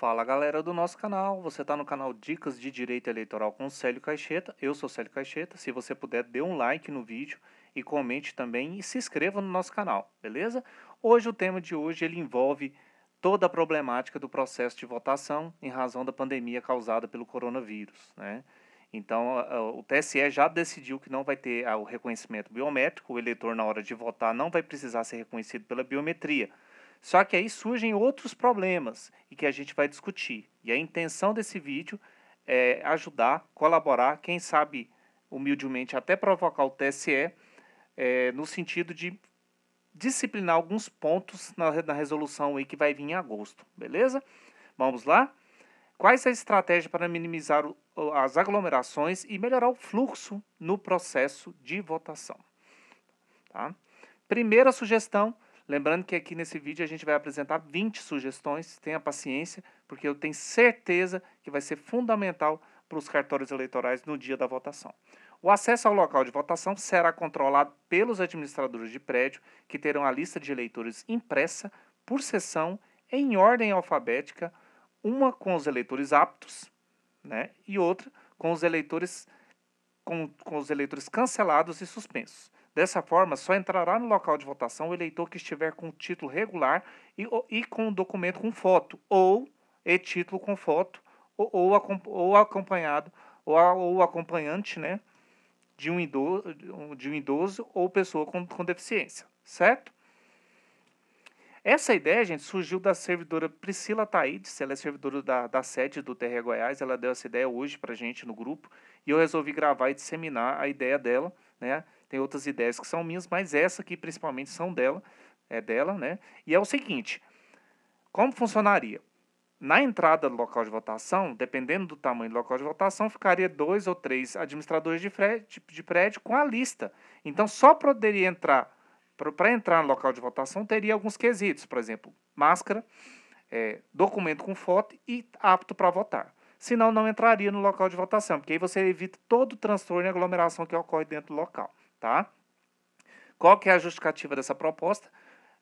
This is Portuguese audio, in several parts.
Fala galera do nosso canal, você está no canal Dicas de Direito Eleitoral com Célio Caixeta, eu sou Célio Caixeta, se você puder dê um like no vídeo e comente também e se inscreva no nosso canal, beleza? Hoje o tema de hoje ele envolve toda a problemática do processo de votação em razão da pandemia causada pelo coronavírus, né? Então, o TSE já decidiu que não vai ter ah, o reconhecimento biométrico, o eleitor, na hora de votar, não vai precisar ser reconhecido pela biometria. Só que aí surgem outros problemas e que a gente vai discutir. E a intenção desse vídeo é ajudar, colaborar, quem sabe humildemente até provocar o TSE, é, no sentido de disciplinar alguns pontos na, na resolução aí que vai vir em agosto, beleza? Vamos lá? Quais a estratégia para minimizar o, as aglomerações e melhorar o fluxo no processo de votação? Tá? Primeira sugestão Lembrando que aqui nesse vídeo a gente vai apresentar 20 sugestões, tenha paciência, porque eu tenho certeza que vai ser fundamental para os cartórios eleitorais no dia da votação. O acesso ao local de votação será controlado pelos administradores de prédio, que terão a lista de eleitores impressa por sessão em ordem alfabética, uma com os eleitores aptos, né, e outra com os eleitores com, com os eleitores cancelados e suspensos. Dessa forma, só entrará no local de votação o eleitor que estiver com o título regular e, e com o documento com foto, ou e título com foto, ou, ou, ou acompanhado, ou, ou acompanhante, né? De um, idoso, de um idoso ou pessoa com, com deficiência, certo? Essa ideia, gente, surgiu da servidora Priscila Taides, ela é servidora da, da sede do TR Goiás, ela deu essa ideia hoje para gente no grupo, e eu resolvi gravar e disseminar a ideia dela, né? tem outras ideias que são minhas, mas essa aqui principalmente são dela, é dela, né? E é o seguinte: como funcionaria? Na entrada do local de votação, dependendo do tamanho do local de votação, ficaria dois ou três administradores de prédio, de prédio com a lista. Então, só poderia entrar, para entrar no local de votação, teria alguns quesitos, por exemplo, máscara, é, documento com foto e apto para votar. Senão, não entraria no local de votação, porque aí você evita todo o transtorno e aglomeração que ocorre dentro do local tá? Qual que é a justificativa dessa proposta?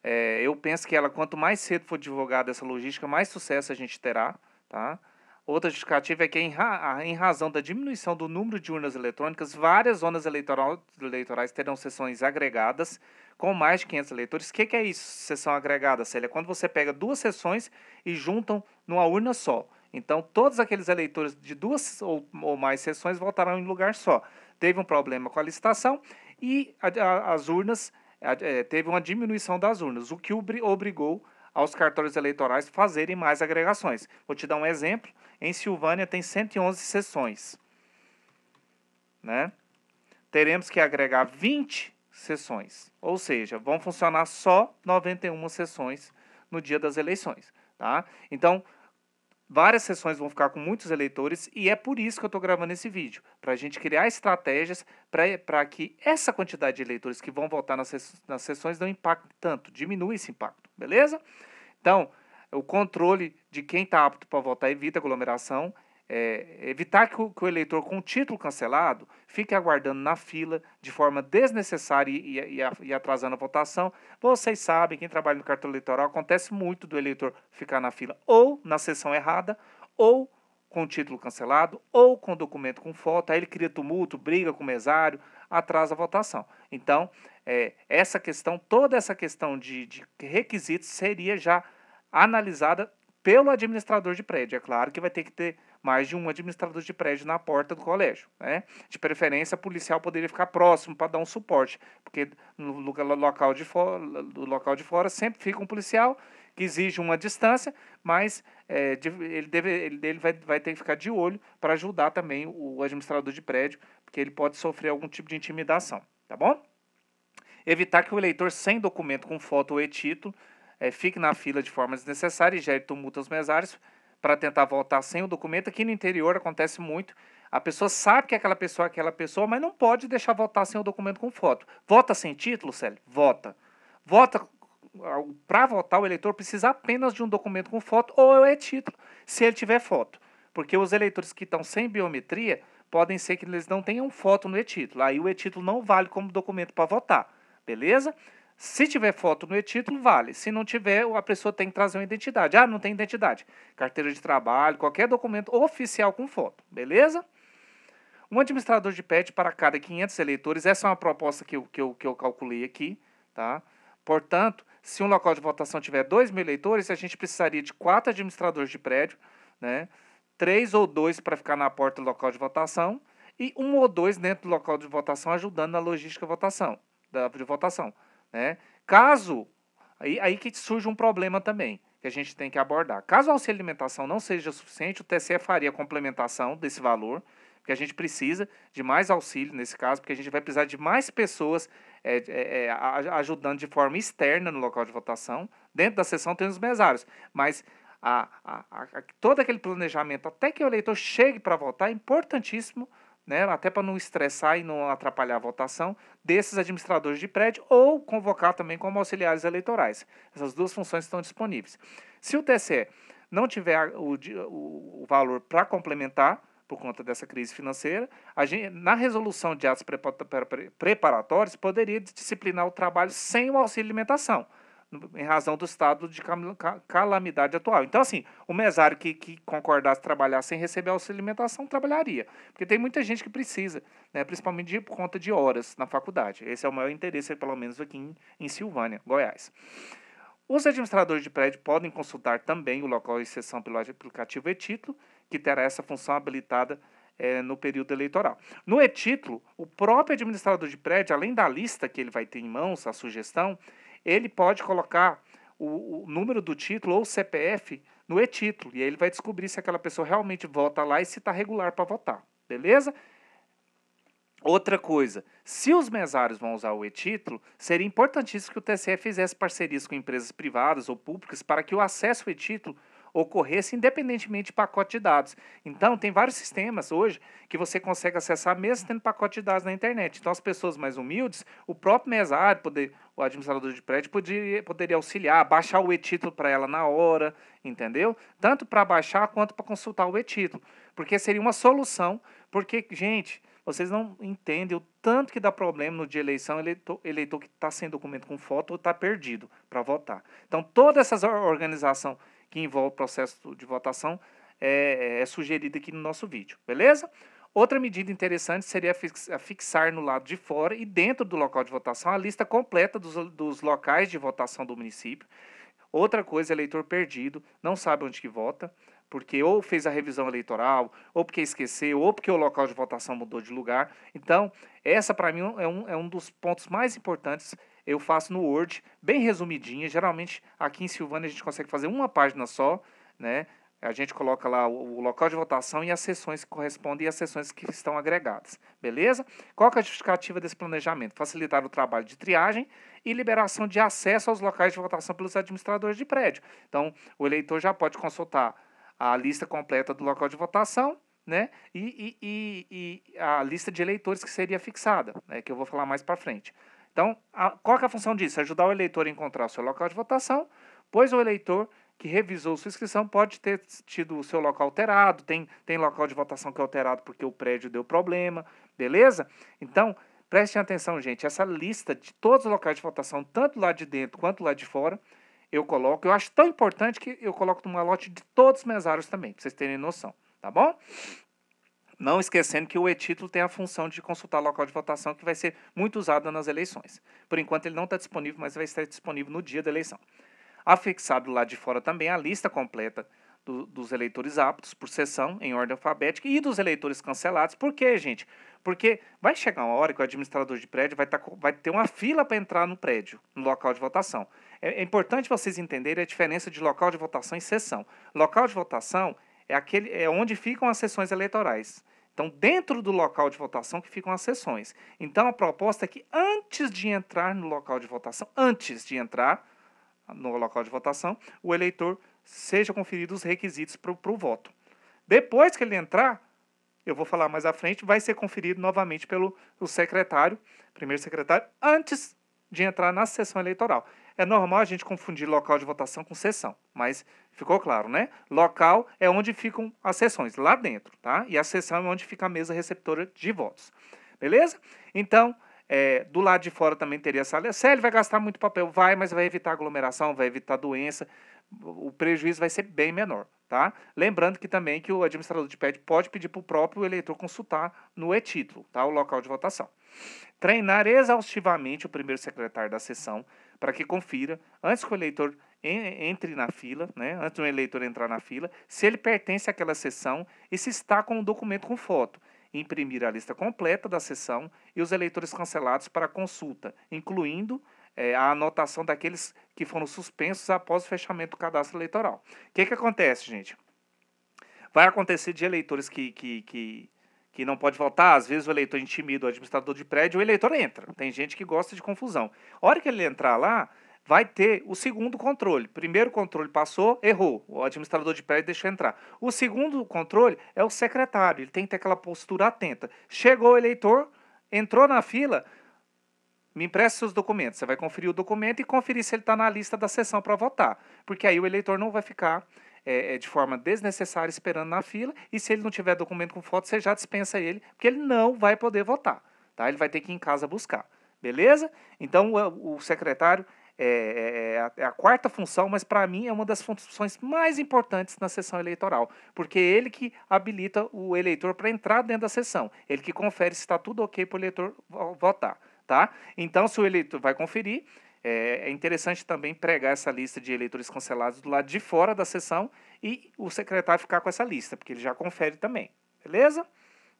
É, eu penso que ela, quanto mais cedo for divulgada essa logística, mais sucesso a gente terá, tá? Outra justificativa é que, em, ra em razão da diminuição do número de urnas eletrônicas, várias zonas eleitoral eleitorais terão sessões agregadas com mais de 500 eleitores. O que, que, é isso, sessão agregada, Célia? Quando você pega duas sessões e juntam numa urna só. Então, todos aqueles eleitores de duas ou, ou mais sessões votarão em lugar só. Teve um problema com a licitação e a, a, as urnas, a, é, teve uma diminuição das urnas, o que obrigou aos cartórios eleitorais fazerem mais agregações. Vou te dar um exemplo, em Silvânia tem 111 sessões, né? Teremos que agregar 20 sessões, ou seja, vão funcionar só 91 sessões no dia das eleições, tá? Então, Várias sessões vão ficar com muitos eleitores e é por isso que eu estou gravando esse vídeo, para a gente criar estratégias para que essa quantidade de eleitores que vão votar nas, nas sessões não impacte tanto, diminua esse impacto, beleza? Então, o controle de quem está apto para votar evita aglomeração é, evitar que o, que o, eleitor com o título cancelado fique aguardando na fila de forma desnecessária e, e, e, atrasando a votação. Vocês sabem, quem trabalha no cartão eleitoral, acontece muito do eleitor ficar na fila ou na sessão errada, ou com o título cancelado, ou com o documento com foto, aí ele cria tumulto, briga com o mesário, atrasa a votação. Então, é, essa questão, toda essa questão de, de requisitos seria já analisada pelo administrador de prédio. É claro que vai ter que ter mais de um administrador de prédio na porta do colégio. Né? De preferência, a policial poderia ficar próximo para dar um suporte, porque no local de fora, do local de fora sempre fica um policial que exige uma distância, mas é, de, ele, deve, ele, ele vai, vai ter que ficar de olho para ajudar também o administrador de prédio, porque ele pode sofrer algum tipo de intimidação, tá bom? Evitar que o eleitor sem documento com foto ou e-título é, fique na fila de forma desnecessária e gere tumulto aos mesários, para tentar voltar sem o documento. Aqui no interior acontece muito. A pessoa sabe que aquela pessoa é aquela pessoa, mas não pode deixar votar sem o documento com foto. Vota sem título, Célio? Vota. Vota. Ah, para votar, o eleitor precisa apenas de um documento com foto ou é título, se ele tiver foto. Porque os eleitores que estão sem biometria podem ser que eles não tenham foto no e-título. Aí o e-título não vale como documento para votar. Beleza? Se tiver foto no e-título, vale. Se não tiver, a pessoa tem que trazer uma identidade. Ah, não tem identidade. Carteira de trabalho, qualquer documento oficial com foto, beleza? Um administrador de PET para cada 500 eleitores, essa é uma proposta que eu, que eu, que eu calculei aqui, tá? Portanto, se um local de votação tiver 2 mil eleitores, a gente precisaria de quatro administradores de prédio, né? Três ou dois para ficar na porta do local de votação e um ou dois dentro do local de votação ajudando na logística de votação. Da, de votação. Né? Caso, aí, aí que surge um problema também, que a gente tem que abordar. Caso a auxílio alimentação não seja suficiente, o TCE faria a complementação desse valor, que a gente precisa de mais auxílio nesse caso, porque a gente vai precisar de mais pessoas é, é, é ajudando de forma externa no local de votação. Dentro da sessão tem os mesários, mas a, a, a, todo aquele planejamento até que o eleitor chegue para votar é importantíssimo né, até para não estressar e não atrapalhar a votação, desses administradores de prédio ou convocar também como auxiliares eleitorais. Essas duas funções estão disponíveis. Se o TCE não tiver o, o, o valor para complementar, por conta dessa crise financeira, a gente, na resolução de atos preparatórios, poderia disciplinar o trabalho sem o auxílio alimentação em razão do estado de calamidade atual. Então, assim, o mesário que, que concordasse trabalhar sem receber auxílio alimentação trabalharia, porque tem muita gente que precisa, né, principalmente de, por conta de horas na faculdade. Esse é o maior interesse, pelo menos aqui em, em Silvânia, Goiás. Os administradores de prédio podem consultar também o local de sessão pelo aplicativo e-título, que terá essa função habilitada é, no período eleitoral. No e-título, o próprio administrador de prédio, além da lista que ele vai ter em mãos, a sugestão, ele pode colocar o, o número do título ou o CPF no e-título. E aí ele vai descobrir se aquela pessoa realmente vota lá e se está regular para votar. Beleza? Outra coisa, se os mesários vão usar o e-título, seria importantíssimo que o TSE fizesse parcerias com empresas privadas ou públicas para que o acesso ao e-título ocorresse independentemente de pacote de dados. Então, tem vários sistemas hoje que você consegue acessar mesmo tendo pacote de dados na internet. Então, as pessoas mais humildes, o próprio mesário, poder, o administrador de prédio, poderia, poderia auxiliar, baixar o e-título para ela na hora, entendeu? Tanto para baixar quanto para consultar o e-título. Porque seria uma solução, porque, gente, vocês não entendem o tanto que dá problema no dia de eleição, eleitor, eleitor que está sem documento com foto ou está perdido para votar. Então, toda essa organização que envolve o processo de votação é, é aqui no nosso vídeo, beleza? Outra medida interessante seria fixar no lado de fora e dentro do local de votação a lista completa dos, dos locais de votação do município. Outra coisa, eleitor perdido, não sabe onde que vota, porque ou fez a revisão eleitoral, ou porque esqueceu, ou porque o local de votação mudou de lugar. Então, essa para mim é um, é um dos pontos mais importantes eu faço no Word, bem resumidinha. Geralmente aqui em Silvânia a gente consegue fazer uma página só, né? A gente coloca lá o, local de votação e as sessões que correspondem e as sessões que estão agregadas, beleza? Qual é a justificativa desse planejamento? Facilitar o trabalho de triagem e liberação de acesso aos locais de votação pelos administradores de prédio. Então, o eleitor já pode consultar a lista completa do local de votação, né? E, e, e, e a lista de eleitores que seria fixada, né? que eu vou falar mais para frente. Então, a, qual é a função disso? É ajudar o eleitor a encontrar o seu local de votação, pois o eleitor que revisou sua inscrição pode ter tido o seu local alterado, tem, tem local de votação que é alterado porque o prédio deu problema, beleza? Então, prestem atenção, gente, essa lista de todos os locais de votação, tanto lá de dentro quanto lá de fora, eu coloco, eu acho tão importante que eu coloco no malote de todos os mesários também, para vocês terem noção, tá bom? Não esquecendo que o e-título tem a função de consultar local de votação, que vai ser muito usado nas eleições. Por enquanto, ele não está disponível, mas vai estar disponível no dia da eleição. Afixado lá de fora também a lista completa do, dos eleitores aptos por sessão, em ordem alfabética, e dos eleitores cancelados. Por quê, gente? Porque vai chegar uma hora que o administrador de prédio vai, tá, vai ter uma fila para entrar no prédio, no local de votação. É, é, importante vocês entenderem a diferença de local de votação e sessão. Local de votação é, aquele, é onde ficam as sessões eleitorais. Então, dentro do local de votação que ficam as sessões. Então, a proposta é que antes de entrar no local de votação, antes de entrar no local de votação, o eleitor seja conferido os requisitos para o voto. Depois que ele entrar, eu vou falar mais à frente, vai ser conferido novamente pelo secretário, primeiro secretário, antes de entrar na sessão eleitoral. É normal a gente confundir local de votação com sessão, mas Ficou claro, né? Local é onde ficam as sessões, lá dentro, tá? E a sessão é onde fica a mesa receptora de votos. Beleza? Então, é, do lado de fora também teria sala. Célio vai gastar muito papel? Vai, mas vai evitar aglomeração, vai evitar doença. O prejuízo vai ser bem menor, tá? Lembrando que também que o administrador de PED pode pedir para o próprio eleitor consultar no e-título, tá? O local de votação. Treinar exaustivamente o primeiro secretário da sessão para que confira, antes que o eleitor entre na fila, né, antes do eleitor entrar na fila, se ele pertence àquela sessão e se está com o um documento com foto. Imprimir a lista completa da sessão e os eleitores cancelados para consulta, incluindo é, a anotação daqueles que foram suspensos após o fechamento do cadastro eleitoral. O que, que acontece, gente? Vai acontecer de eleitores que, que, que que não pode voltar. Tá, às vezes o eleitor intimida o administrador de prédio, o eleitor entra. Tem gente que gosta de confusão. A hora que ele entrar lá, vai ter o segundo controle. Primeiro controle passou, errou. O administrador de prédio deixou entrar. O segundo controle é o secretário. Ele tem que ter aquela postura atenta. Chegou o eleitor, entrou na fila, me empresta seus documentos. Você vai conferir o documento e conferir se ele está na lista da sessão para votar. Porque aí o eleitor não vai ficar é, é, de forma desnecessária esperando na fila, e se ele não tiver documento com foto, você já dispensa ele, porque ele não vai poder votar. Tá? Ele vai ter que ir em casa buscar. Beleza? Então, o, o secretário é, é, é a, é a quarta função, mas para mim é uma das funções mais importantes na sessão eleitoral, porque é ele que habilita o eleitor para entrar dentro da sessão, ele que confere se está tudo ok para o eleitor votar, tá? Então, se o eleitor vai conferir, é, é, interessante também pregar essa lista de eleitores cancelados do lado de fora da sessão e o secretário ficar com essa lista, porque ele já confere também, beleza?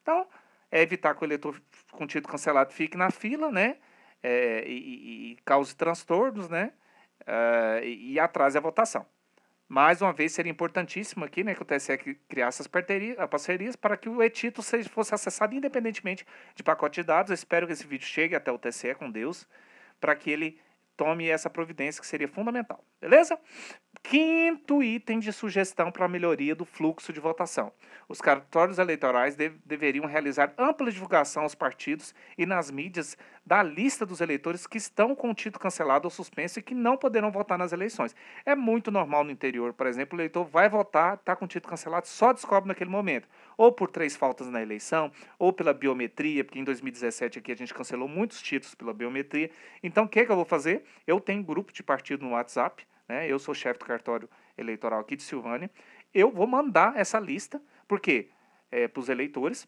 Então, é evitar que o eleitor com título cancelado fique na fila, né? É, e, e, cause transtornos, né? Uh, e, e, atrase a votação. Mais uma vez, seria importantíssimo aqui né, que o TSE criasse as parcerias para que o e-título fosse acessado independentemente de pacote de dados. Eu espero que esse vídeo chegue até o TSE, com Deus, para que ele tome essa providência que seria fundamental, beleza? Quinto item de sugestão para melhoria do fluxo de votação. Os cartórios eleitorais de deveriam realizar ampla divulgação aos partidos e nas mídias da lista dos eleitores que estão com o título cancelado ou suspenso e que não poderão votar nas eleições. É muito normal no interior, por exemplo, o eleitor vai votar, está com o título cancelado, só descobre naquele momento. Ou por três faltas na eleição, ou pela biometria, porque em 2017 aqui a gente cancelou muitos títulos pela biometria. Então, o que, é que eu vou fazer? Eu tenho grupo de partido no WhatsApp, né? Eu sou chefe do cartório eleitoral aqui de Silvânia. Eu vou mandar essa lista, porque é, para os eleitores,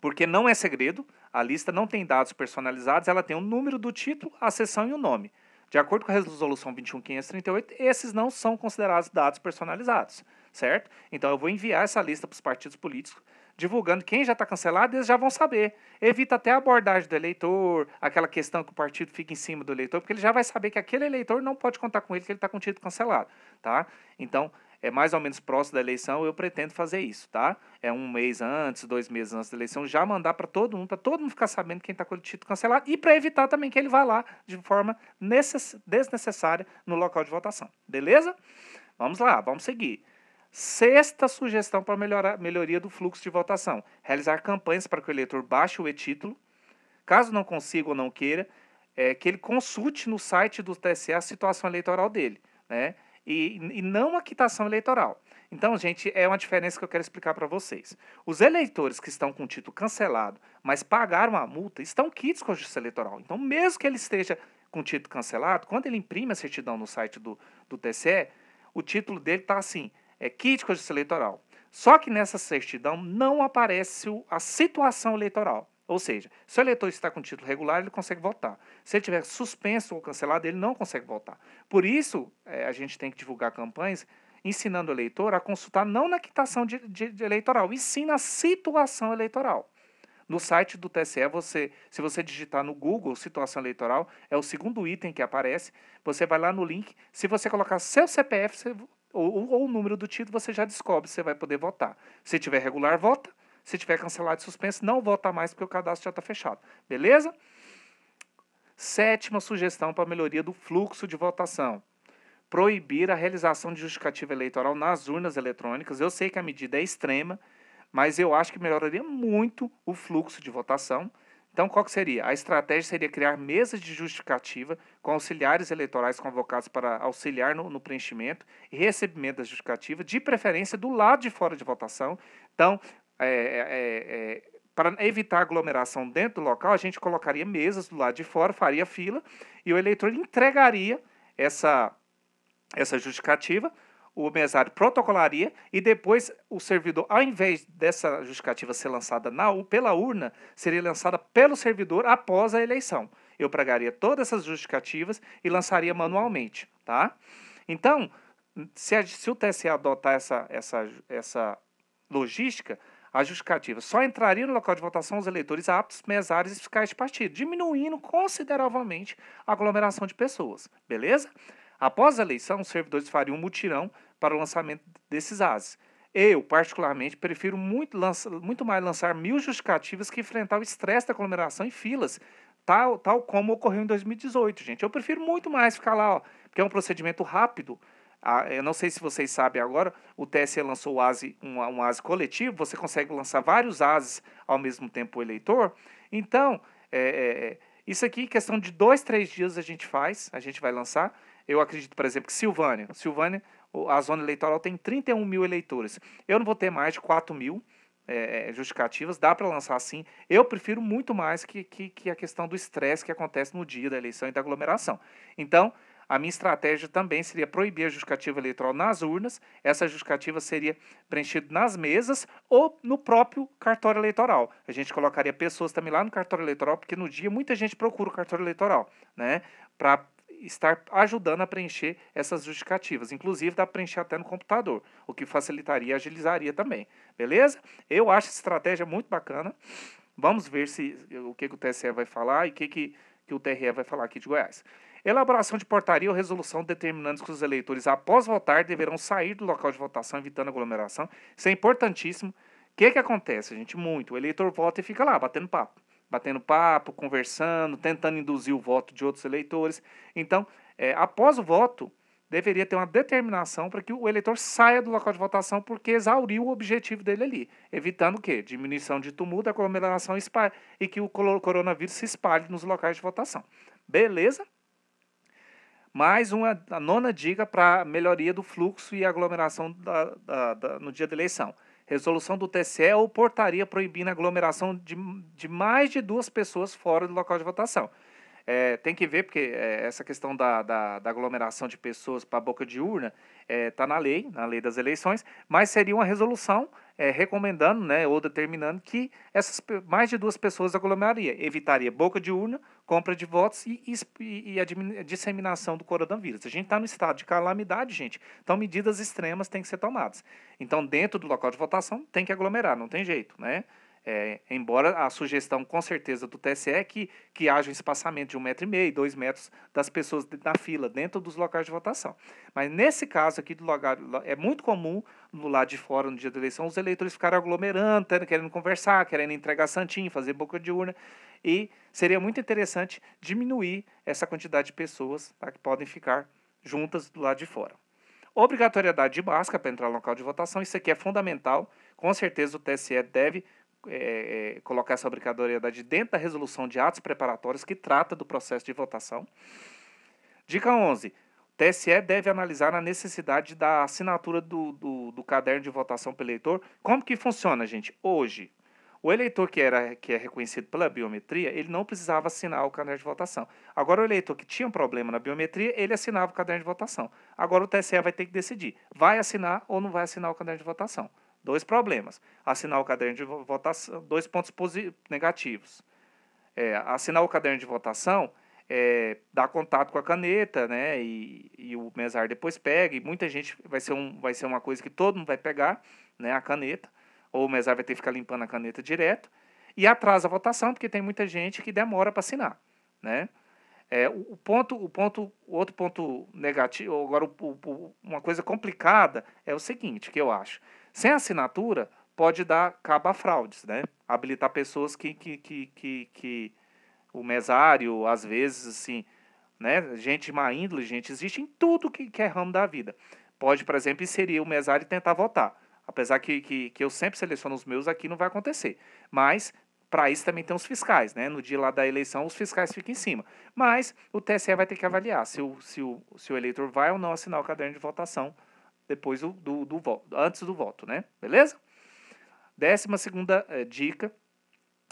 porque não é segredo, a lista não tem dados personalizados, ela tem o um número do título, a sessão e o nome. De acordo com a resolução 21538, esses não são considerados dados personalizados, certo? Então eu vou enviar essa lista para os partidos políticos divulgando quem já está cancelado, eles já vão saber. Evita até a abordagem do eleitor, aquela questão que o partido fica em cima do eleitor, porque ele já vai saber que aquele eleitor não pode contar com ele, que ele está com o título cancelado. Tá? Então, é mais ou menos próximo da eleição, eu pretendo fazer isso, tá? É um mês antes, dois meses antes da eleição, já mandar para todo mundo, para todo mundo ficar sabendo quem está com o título cancelado e para evitar também que ele vá lá de forma desnecessária no local de votação, beleza? Vamos lá, vamos seguir. Sexta sugestão para melhorar, melhoria do fluxo de votação: realizar campanhas para que o eleitor baixe o e-título. Caso não consiga ou não queira, é, que ele consulte no site do TSE a situação eleitoral dele, né? E, e não a quitação eleitoral. Então, gente, é uma diferença que eu quero explicar para vocês. Os eleitores que estão com o título cancelado, mas pagaram a multa, estão quites com a justiça eleitoral. Então, mesmo que ele esteja com o título cancelado, quando ele imprime a certidão no site do, do TSE, o título dele está assim, é, kit Justiça Eleitoral. Só que nessa certidão não aparece a situação eleitoral. Ou seja, se o eleitor está com título regular, ele consegue votar. Se ele tiver suspenso ou cancelado, ele não consegue votar. Por isso, é, a gente tem que divulgar campanhas ensinando o eleitor a consultar não na quitação de, de, de eleitoral, e sim na situação eleitoral. No site do TSE, você, se você digitar no Google situação eleitoral, é o segundo item que aparece. Você vai lá no link. Se você colocar seu CPF, você ou, ou, o número do título, você já descobre se vai poder votar. Se tiver regular, vota. Se tiver cancelado e suspenso, não vota mais porque o cadastro já está fechado. Beleza? Sétima sugestão para melhoria do fluxo de votação. Proibir a realização de justificativa eleitoral nas urnas eletrônicas. Eu sei que a medida é extrema, mas eu acho que melhoraria muito o fluxo de votação então, qual seria? A estratégia seria criar mesas de justificativa com auxiliares eleitorais convocados para auxiliar no, no preenchimento e recebimento da justificativa, de preferência do lado de fora de votação. Então, é, é, é, é para evitar aglomeração dentro do local, a gente colocaria mesas do lado de fora, faria fila e o eleitor entregaria essa, essa justificativa o mesário protocolaria e depois o servidor, ao invés dessa justificativa ser lançada na, pela urna, seria lançada pelo servidor após a eleição. Eu pregaria todas essas justificativas e lançaria manualmente, tá? Então, se, a, se o TSE adotar essa, essa, essa logística, a justificativa só entraria no local de votação os eleitores aptos, mesários e fiscais de partido, diminuindo consideravelmente a aglomeração de pessoas, beleza? Após a eleição, os servidores fariam um mutirão para o lançamento desses ases. Eu, particularmente, prefiro muito, lança, muito mais lançar mil justificativas que enfrentar o estresse da aglomeração em filas, tal, tal como ocorreu em 2018, gente. Eu prefiro muito mais ficar lá, ó, porque é um procedimento rápido. Ah, eu não sei se vocês sabem agora, o TSE lançou o ASE, um, um ASE coletivo, você consegue lançar vários ASES ao mesmo tempo o eleitor. Então, é, é, é, isso aqui, questão de dois, três dias a gente faz, a gente vai lançar. Eu acredito, por exemplo, que Silvânia, Silvânia, a zona eleitoral tem 31 mil eleitores. Eu não vou ter mais de 4 mil é, é, justificativas, dá para lançar assim. Eu prefiro muito mais que, que, que a questão do estresse que acontece no dia da eleição e da aglomeração. Então, a minha estratégia também seria proibir a justificativa eleitoral nas urnas, essa justificativa seria preenchida nas mesas ou no próprio cartório eleitoral. A gente colocaria pessoas também lá no cartório eleitoral, porque no dia muita gente procura o cartório eleitoral, né? Para estar ajudando a preencher essas justificativas. Inclusive, dá para preencher até no computador, o que facilitaria e agilizaria também. Beleza? Eu acho essa estratégia muito bacana. Vamos ver se eh, o que, que o TSE vai falar e o que, que, que o TRE vai falar aqui de Goiás. Elaboração de portaria ou resolução determinando que os eleitores, após votar, deverão sair do local de votação, evitando aglomeração. Isso é importantíssimo. O que, que acontece, gente? Muito. O eleitor vota e fica lá, batendo papo batendo papo, conversando, tentando induzir o voto de outros eleitores. Então, é, após o voto, deveria ter uma determinação para que o eleitor saia do local de votação porque exauriu o objetivo dele ali, evitando o quê? Diminuição de tumulto, aglomeração e que o coronavírus se espalhe nos locais de votação. Beleza? Mais uma a nona dica para melhoria do fluxo e aglomeração da, da, da, no dia da eleição resolução do TSE é ou portaria proibindo a aglomeração de, de mais de duas pessoas fora do local de votação. É, tem que ver, porque é, essa questão da, da, da, aglomeração de pessoas para a boca de urna está é, tá na lei, na lei das eleições, mas seria uma resolução é, recomendando né, ou determinando que essas mais de duas pessoas aglomeraria, evitaria boca de urna, compra de votos e, e, e a disseminação do coronavírus. A gente está no estado de calamidade, gente, então medidas extremas têm que ser tomadas. Então, dentro do local de votação, tem que aglomerar, não tem jeito, né? É, embora a sugestão, com certeza, do TSE é que, que haja um espaçamento de um metro e meio, dois metros das pessoas na fila, dentro dos locais de votação. Mas nesse caso aqui do lugar, é muito comum, no lado de fora, no dia da eleição, os eleitores ficarem aglomerando, querendo conversar, querendo entregar santinho, fazer boca de urna. E seria muito interessante diminuir essa quantidade de pessoas tá, que podem ficar juntas do lado de fora. Obrigatoriedade de máscara para entrar no local de votação, isso aqui é fundamental. Com certeza o TSE deve é, é, colocar essa obrigatoriedade dentro da resolução de atos preparatórios que trata do processo de votação. Dica 11. O TSE deve analisar a necessidade da assinatura do, do, do caderno de votação para eleitor. Como que funciona, gente? Hoje, o eleitor que, era, que é reconhecido pela biometria, ele não precisava assinar o caderno de votação. Agora, o eleitor que tinha um problema na biometria, ele assinava o caderno de votação. Agora, o TSE vai ter que decidir: vai assinar ou não vai assinar o caderno de votação. Dois problemas. Assinar o caderno de votação, dois pontos negativos. É, assinar o caderno de votação é, dá contato com a caneta, né? E, e, o mesário depois pega, e muita gente vai ser, um, vai ser uma coisa que todo mundo vai pegar, né? A caneta, ou o mesário vai ter que ficar limpando a caneta direto, e atrasa a votação, porque tem muita gente que demora para assinar, né? É, o, ponto, o ponto, o outro ponto negativo, agora o, o, uma coisa complicada é o seguinte, que eu acho. Sem assinatura, pode dar cabo a fraudes, né? Habilitar pessoas que, que, que, que, que o mesário, às vezes, assim, né? Gente má índole, gente existe em tudo que, que é ramo da vida. Pode, por exemplo, inserir o mesário e tentar votar. Apesar que, que, que eu sempre seleciono os meus, aqui não vai acontecer. Mas para isso também tem os fiscais, né? No dia lá da eleição, os fiscais ficam em cima. Mas o TSE vai ter que avaliar se o, se o, se o eleitor vai ou não assinar o caderno de votação depois do, do, do voto, antes do voto, né? Beleza? Décima segunda é, dica.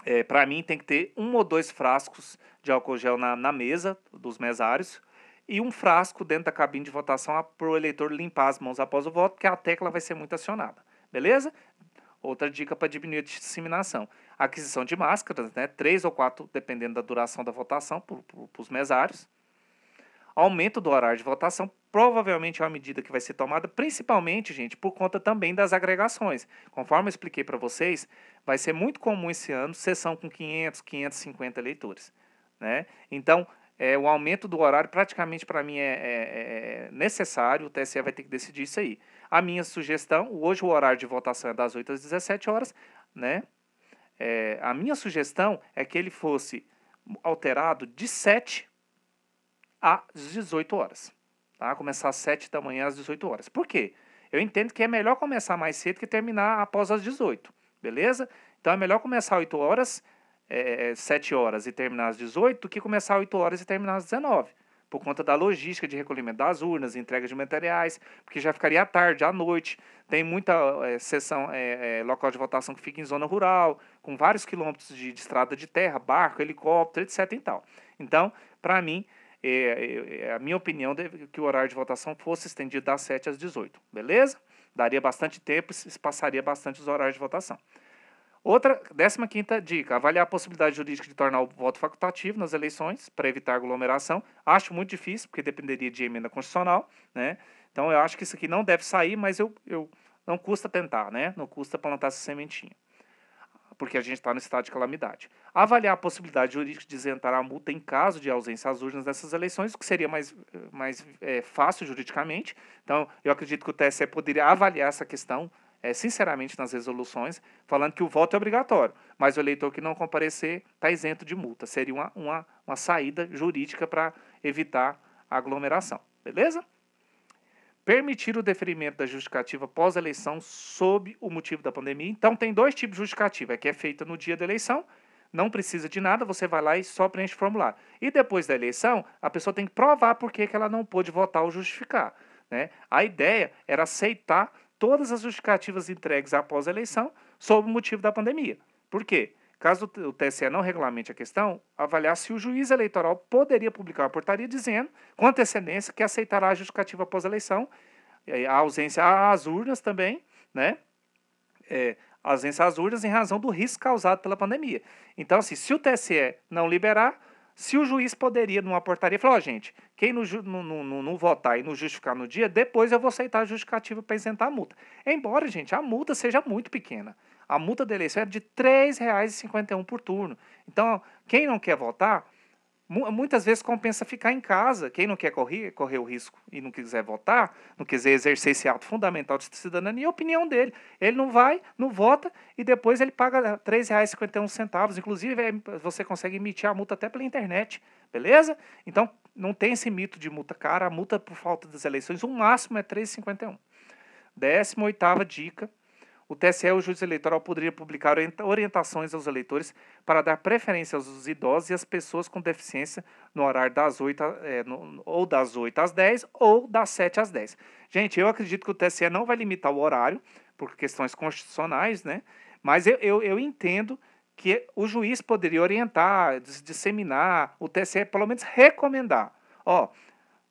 É, para mim tem que ter um ou dois frascos de álcool gel na, na mesa dos mesários e um frasco dentro da cabine de votação para o eleitor limpar as mãos após o voto, porque a tecla vai ser muito acionada. Beleza? Outra dica para diminuir a disseminação: aquisição de máscaras, né? Três ou quatro, dependendo da duração da votação, para os mesários aumento do horário de votação provavelmente é uma medida que vai ser tomada, principalmente, gente, por conta também das agregações. Conforme eu expliquei para vocês, vai ser muito comum esse ano sessão com 500, 550 eleitores. Né? Então, é, o aumento do horário praticamente para mim é, é, é, necessário, o TSE vai ter que decidir isso aí. A minha sugestão, hoje o horário de votação é das 8 às 17 horas, né? É, a minha sugestão é que ele fosse alterado de 7 às 18 horas. Tá? Começar às 7 da manhã às 18 horas. Por quê? Eu entendo que é melhor começar mais cedo que terminar após as 18, beleza? Então é melhor começar às 8 horas, é, 7 é, horas e terminar às 18, do que começar às 8 horas e terminar às 19 por conta da logística de recolhimento das urnas, entrega de materiais, porque já ficaria à tarde, à noite. Tem muita é, sessão, é, é, local de votação que fica em zona rural, com vários quilômetros de, de estrada de terra, barco, helicóptero, etc. E tal. Então, para mim, é, é, é, a minha opinião deve que o horário de votação fosse estendido das 7 às 18, beleza? Daria bastante tempo, espaçaria bastante os horários de votação. Outra, 15 dica: avaliar a possibilidade jurídica de tornar o voto facultativo nas eleições para evitar aglomeração. Acho muito difícil, porque dependeria de emenda constitucional, né? Então eu acho que isso aqui não deve sair, mas eu, eu não custa tentar, né? Não custa plantar essa sementinha porque a gente está no estado de calamidade. Avaliar a possibilidade jurídica de isentar a multa em caso de ausência às urnas nessas eleições, o que seria mais, mais é, fácil juridicamente. Então, eu acredito que o TSE poderia avaliar essa questão, é, sinceramente, nas resoluções, falando que o voto é obrigatório, mas o eleitor que não comparecer está isento de multa. Seria uma, uma, uma saída jurídica para evitar a aglomeração. Beleza? permitir o deferimento da justificativa pós-eleição sob o motivo da pandemia. Então, tem dois tipos de justificativa: é que é feita no dia da eleição, não precisa de nada, você vai lá e só preenche o formulário. E depois da eleição, a pessoa tem que provar por que, que ela não pôde votar ou justificar. Né? A ideia era aceitar todas as justificativas entregues após a eleição sob o motivo da pandemia. Por quê? Caso o TSE não regulamente a questão, avaliar se o juiz eleitoral poderia publicar uma portaria dizendo, com antecedência, que aceitará a justificativa após a eleição, a ausência às urnas também, né? É, ausência às urnas em razão do risco causado pela pandemia. Então, assim, se o TSE não liberar, se o juiz poderia, numa portaria, falar, ó, oh, gente, quem não, não, não, não, votar e não justificar no dia, depois eu vou aceitar a justificativa para isentar a multa. Embora, gente, a multa seja muito pequena a multa da eleição é de R$ 3,51 por turno. Então, quem não quer votar, muitas vezes compensa ficar em casa. Quem não quer correr, correr o risco e não quiser votar, não quiser exercer esse ato fundamental de cidadania, é a opinião dele. Ele não vai, não vota e depois ele paga eh, R$ 3,51. Inclusive, é, você consegue emitir a multa até pela internet, beleza? Então, não tem esse mito de multa cara. A multa por falta das eleições, o máximo é R$ 3,51. 18 dica o TSE e o juiz eleitoral poderia publicar orientações aos eleitores para dar preferência aos idosos e às pessoas com deficiência no horário das 8 é, no, ou das 8 às 10 ou das 7 às 10. Gente, eu acredito que o TSE não vai limitar o horário por questões constitucionais, né? Mas eu, eu, eu entendo que o juiz poderia orientar, disseminar, o TSE pelo menos recomendar. Ó,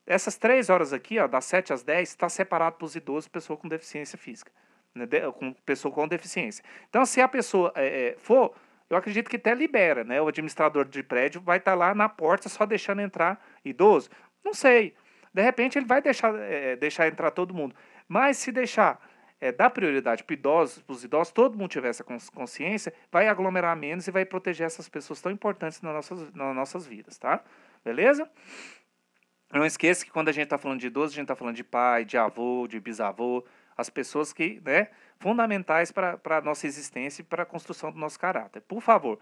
essas três horas aqui, ó, das 7 às 10, está separado para os idosos e pessoa com deficiência física né, de, com pessoa com deficiência. Então, se a pessoa é, é, for, eu acredito que até libera, né? O administrador de prédio vai estar tá lá na porta só deixando entrar idoso. Não sei. De repente ele vai deixar, é, é deixar entrar todo mundo. Mas se deixar é, dar prioridade para idosos, os idosos, todo mundo tiver essa consciência, vai aglomerar menos e vai proteger essas pessoas tão importantes nas nossas, nas nossas vidas, tá? Beleza? Não esqueça que quando a gente está falando de idoso, a gente está falando de pai, de avô, de bisavô, as pessoas que, né, fundamentais para a nossa existência e para a construção do nosso caráter. Por favor,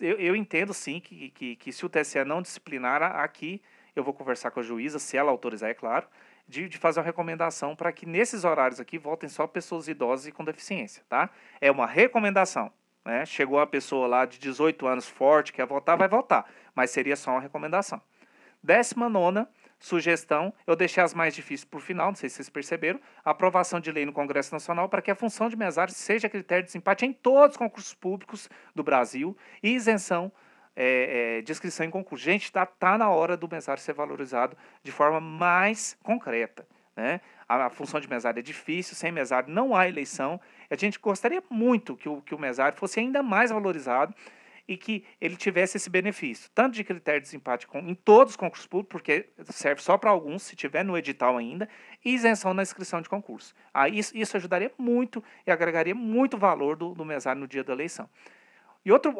eu, eu entendo sim que, que, que, se o TSE não disciplinar, aqui eu vou conversar com a juíza, se ela autorizar, é claro, de, de fazer uma recomendação para que nesses horários aqui voltem só pessoas idosas e com deficiência, tá? É uma recomendação. Né? Chegou a pessoa lá de 18 anos forte, quer votar, vai votar, mas seria só uma recomendação. Décima nona, sugestão, eu deixei as mais difíceis para o final, não sei se vocês perceberam, aprovação de lei no Congresso Nacional para que a função de mesário seja critério de desempate em todos os concursos públicos do Brasil e isenção é, é, de inscrição em concurso. Gente, está tá na hora do mesário ser valorizado de forma mais concreta. Né? A, a função de mesário é difícil, sem mesário não há eleição. A gente gostaria muito que o, que o mesário fosse ainda mais valorizado, e que ele tivesse esse benefício, tanto de critério de desempate com, em todos os concursos públicos, porque serve só para alguns, se tiver no edital ainda, e isenção na inscrição de concurso. Ah, isso, isso ajudaria muito e agregaria muito valor do, do mesário no dia da eleição. E outro,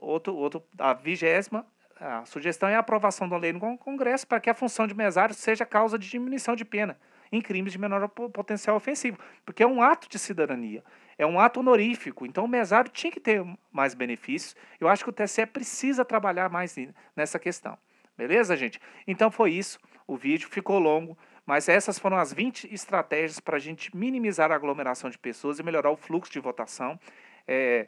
outro, outro a vigésima a sugestão é a aprovação da lei no Congresso para que a função de mesário seja causa de diminuição de pena em crimes de menor potencial ofensivo, porque é um ato de cidadania é um ato honorífico. Então o mesário tinha que ter mais benefícios. Eu acho que o TSE precisa trabalhar mais nessa questão. Beleza, gente? Então foi isso. O vídeo ficou longo, mas essas foram as 20 estratégias para a gente minimizar a aglomeração de pessoas e melhorar o fluxo de votação. É,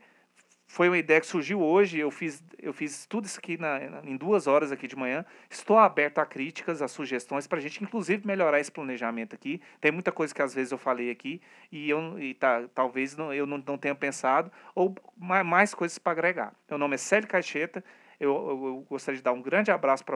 foi uma ideia que surgiu hoje. Eu fiz, eu fiz tudo isso aqui na, em duas horas aqui de manhã. Estou aberto a críticas, a sugestões para a gente, inclusive, melhorar esse planejamento aqui. Tem muita coisa que às vezes eu falei aqui e, eu, e tá, talvez não, eu não, não tenha pensado, ou mais, mais coisas para agregar. Meu nome é Célio Caixeta. Eu, eu, eu gostaria de dar um grande abraço para